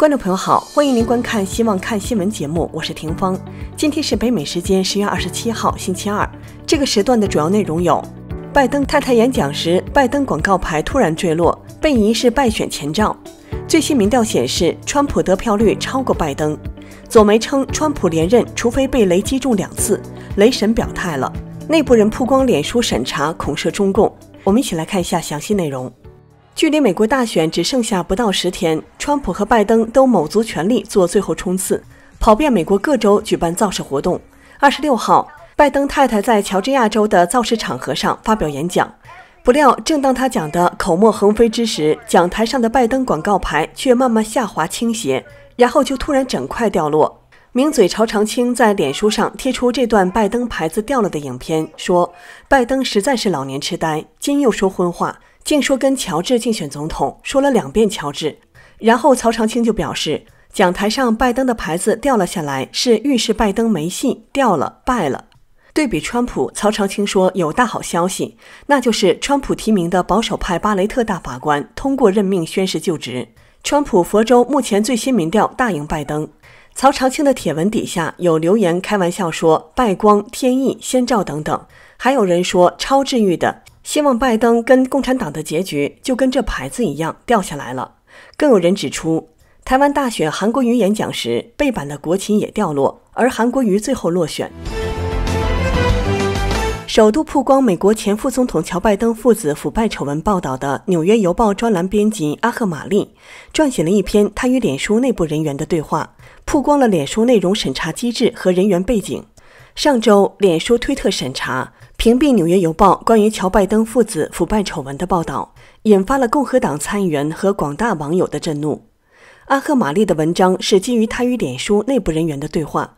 观众朋友好，欢迎您观看《希望看新闻》节目，我是婷芳。今天是北美时间十月二十七号星期二，这个时段的主要内容有：拜登太太演讲时，拜登广告牌突然坠落，被疑是败选前兆；最新民调显示，川普得票率超过拜登；左媒称川普连任除非被雷击中两次，雷神表态了；内部人曝光脸书审查恐涉中共。我们一起来看一下详细内容。距离美国大选只剩下不到十天，川普和拜登都卯足全力做最后冲刺，跑遍美国各州举办造势活动。二十六号，拜登太太在乔治亚州的造势场合上发表演讲，不料正当他讲得口沫横飞之时，讲台上的拜登广告牌却慢慢下滑倾斜，然后就突然整块掉落。名嘴曹长青在脸书上贴出这段拜登牌子掉了的影片，说拜登实在是老年痴呆，今又说荤话。竟说跟乔治竞选总统，说了两遍乔治，然后曹长青就表示，讲台上拜登的牌子掉了下来，是预示拜登没戏，掉了败了。对比川普，曹长青说有大好消息，那就是川普提名的保守派巴雷特大法官通过任命宣誓就职。川普佛州目前最新民调大赢拜登。曹长青的帖文底下有留言开玩笑说败光天意、先兆等等，还有人说超治愈的。希望拜登跟共产党的结局就跟这牌子一样掉下来了。更有人指出，台湾大选韩国瑜演讲时背板的国旗也掉落，而韩国瑜最后落选。首度曝光美国前副总统乔拜登父子腐败丑闻报道的《纽约邮报》专栏编辑阿赫玛丽，撰写了一篇他与脸书内部人员的对话，曝光了脸书内容审查机制和人员背景。上周，脸书、推特审查屏蔽《纽约邮报》关于乔·拜登父子腐败丑闻的报道，引发了共和党参议员和广大网友的震怒。阿赫玛丽的文章是基于他与脸书内部人员的对话。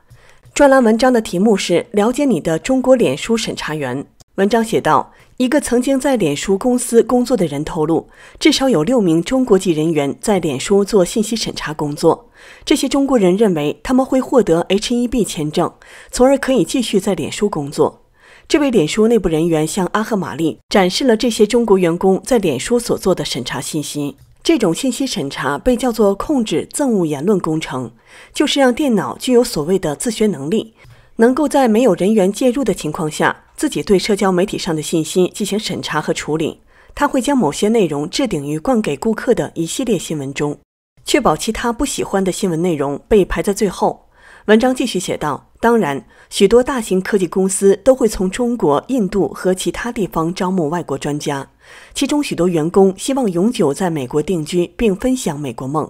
专栏文章的题目是《了解你的中国脸书审查员》。文章写道，一个曾经在脸书公司工作的人透露，至少有六名中国籍人员在脸书做信息审查工作。这些中国人认为他们会获得 H e B 签证，从而可以继续在脸书工作。这位脸书内部人员向阿赫玛利展示了这些中国员工在脸书所做的审查信息。这种信息审查被叫做“控制憎恶言论工程”，就是让电脑具有所谓的自学能力，能够在没有人员介入的情况下。自己对社交媒体上的信息进行审查和处理，他会将某些内容置顶于灌给顾客的一系列新闻中，确保其他不喜欢的新闻内容被排在最后。文章继续写道，当然，许多大型科技公司都会从中国、印度和其他地方招募外国专家，其中许多员工希望永久在美国定居并分享美国梦。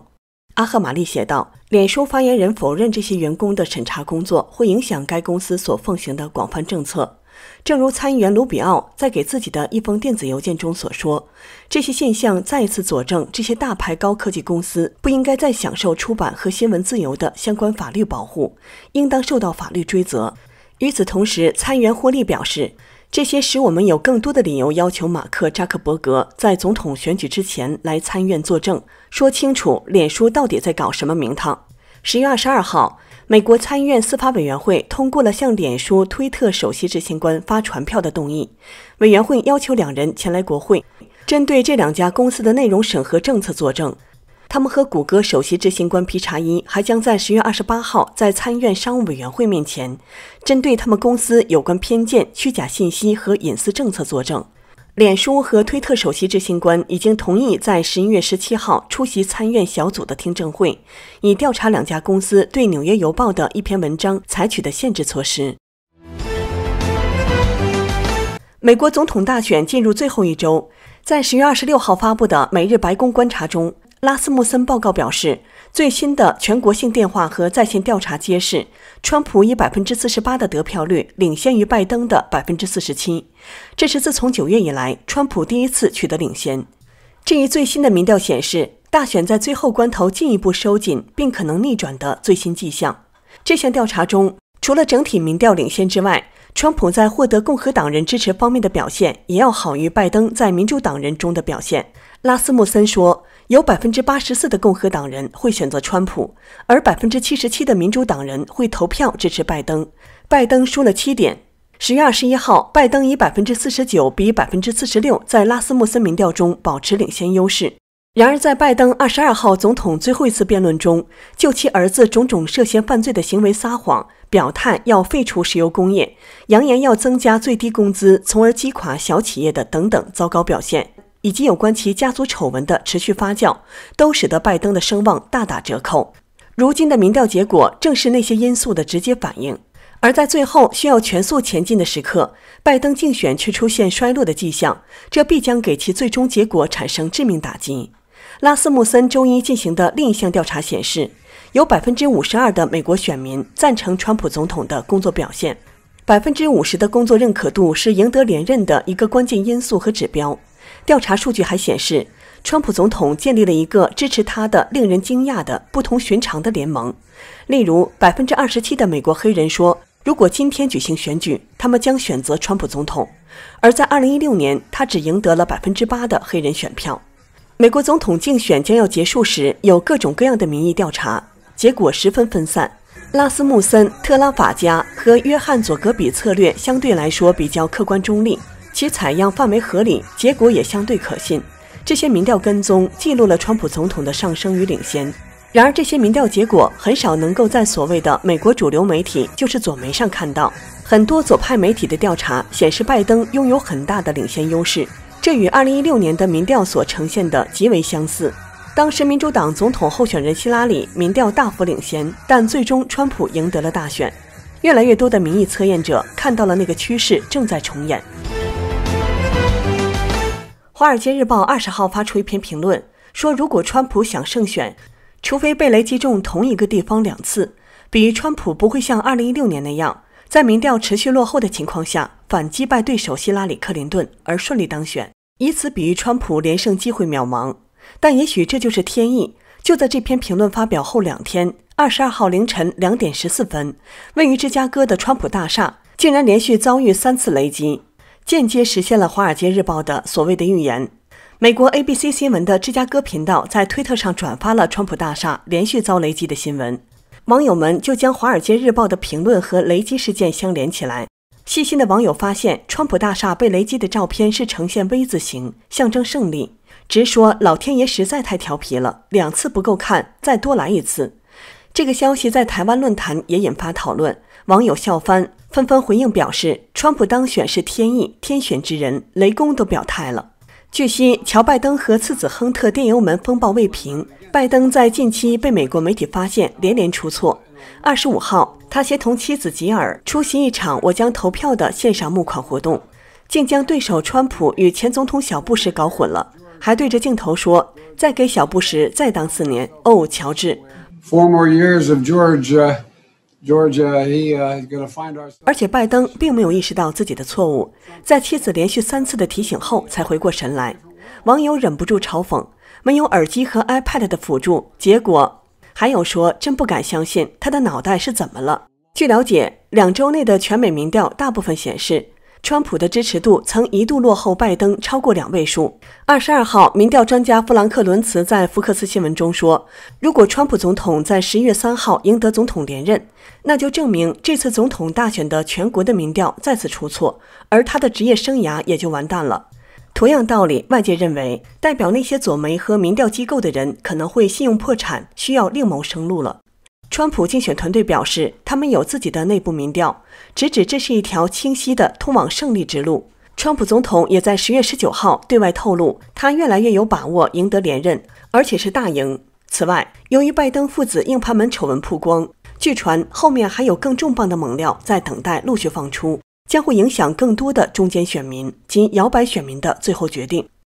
阿赫玛丽写道，脸书发言人否认这些员工的审查工作会影响该公司所奉行的广泛政策。正如参议员卢比奥在给自己的一封电子邮件中所说，这些现象再一次佐证这些大牌高科技公司不应该再享受出版和新闻自由的相关法律保护，应当受到法律追责。与此同时，参议员霍利表示，这些使我们有更多的理由要求马克·扎克伯格在总统选举之前来参院作证，说清楚脸书到底在搞什么名堂。十月二十二号。美国参议院司法委员会通过了向脸书、推特首席执行官发传票的动议。委员会要求两人前来国会，针对这两家公司的内容审核政策作证。他们和谷歌首席执行官皮查伊还将在十月二十八号在参议院商务委员会面前，针对他们公司有关偏见、虚假信息和隐私政策作证。脸书和推特首席执行官已经同意在十一月十七号出席参议院小组的听证会，以调查两家公司对《纽约邮报》的一篇文章采取的限制措施。美国总统大选进入最后一周，在十月二十六号发布的《每日白宫观察》中。拉斯穆森报告表示，最新的全国性电话和在线调查揭示，川普以百分之四十八的得票率领先于拜登的百分之四十七，这是自从九月以来川普第一次取得领先。这一最新的民调显示，大选在最后关头进一步收紧，并可能逆转的最新迹象。这项调查中，除了整体民调领先之外，川普在获得共和党人支持方面的表现也要好于拜登在民主党人中的表现。拉斯穆森说，有百分之八十四的共和党人会选择川普，而百分之七十七的民主党人会投票支持拜登。拜登输了七点。十月二十一号，拜登以百分之四十九比百分之四十六在拉斯穆森民调中保持领先优势。然而，在拜登二十二号总统最后一次辩论中，就其儿子种种涉嫌犯罪的行为撒谎，表态要废除石油工业，扬言要增加最低工资，从而击垮小企业的等等糟糕表现。以及有关其家族丑闻的持续发酵，都使得拜登的声望大打折扣。如今的民调结果正是那些因素的直接反应。而在最后需要全速前进的时刻，拜登竞选却出现衰落的迹象，这必将给其最终结果产生致命打击。拉斯穆森周一进行的另一项调查显示，有百分之五十二的美国选民赞成川普总统的工作表现，百分之五十的工作认可度是赢得连任的一个关键因素和指标。调查数据还显示，川普总统建立了一个支持他的、令人惊讶的不同寻常的联盟。例如，百分之二十七的美国黑人说，如果今天举行选举，他们将选择川普总统；而在二零一六年，他只赢得了百分之八的黑人选票。美国总统竞选将要结束时，有各种各样的民意调查，结果十分分散。拉斯穆森、特拉法加和约翰佐格比策略相对来说比较客观中立。其采样范围合理，结果也相对可信。这些民调跟踪记录了川普总统的上升与领先。然而，这些民调结果很少能够在所谓的美国主流媒体，就是左媒上看到。很多左派媒体的调查显示，拜登拥有很大的领先优势，这与二零一六年的民调所呈现的极为相似。当时民主党总统候选人希拉里民调大幅领先，但最终川普赢得了大选。越来越多的民意测验者看到了那个趋势正在重演。《华尔街日报》二十号发出一篇评论，说如果川普想胜选，除非被雷击中同一个地方两次。比喻川普不会像二零一六年那样，在民调持续落后的情况下反击败对手希拉里·克林顿而顺利当选，以此比喻川普连胜机会渺茫。但也许这就是天意。就在这篇评论发表后两天，二十二号凌晨两点十四分，位于芝加哥的川普大厦竟然连续遭遇三次雷击。间接实现了《华尔街日报》的所谓的预言。美国 ABC 新闻的芝加哥频道在推特上转发了川普大厦连续遭雷击的新闻，网友们就将《华尔街日报》的评论和雷击事件相连起来。细心的网友发现，川普大厦被雷击的照片是呈现 V 字形，象征胜利。直说老天爷实在太调皮了，两次不够看，再多来一次。这个消息在台湾论坛也引发讨论。网友笑翻，纷纷回应表示，川普当选是天意，天选之人，雷公都表态了。据悉，乔拜登和次子亨特电油门风暴未平，拜登在近期被美国媒体发现连连出错。二十五号，他协同妻子吉尔出席一场“我将投票”的线上募款活动，竟将对手川普与前总统小布什搞混了，还对着镜头说：“再给小布什再当四年。”哦，乔治。而且拜登并没有意识到自己的错误，在妻子连续三次的提醒后才回过神来。网友忍不住嘲讽：“没有耳机和 iPad 的辅助，结果？”还有说：“真不敢相信他的脑袋是怎么了。”据了解，两周内的全美民调大部分显示。川普的支持度曾一度落后拜登超过两位数。二十二号，民调专家弗兰克·伦茨在福克斯新闻中说：“如果川普总统在十一月三号赢得总统连任，那就证明这次总统大选的全国的民调再次出错，而他的职业生涯也就完蛋了。同样道理，外界认为代表那些左媒和民调机构的人可能会信用破产，需要另谋生路了。”川普竞选团队表示，他们有自己的内部民调，直指这是一条清晰的通往胜利之路。川普总统也在十月十九号对外透露，他越来越有把握赢得连任，而且是大赢。此外，由于拜登父子硬盘门丑闻曝光，据传后面还有更重磅的猛料在等待陆续放出，将会影响更多的中间选民及摇摆选民的最后决定。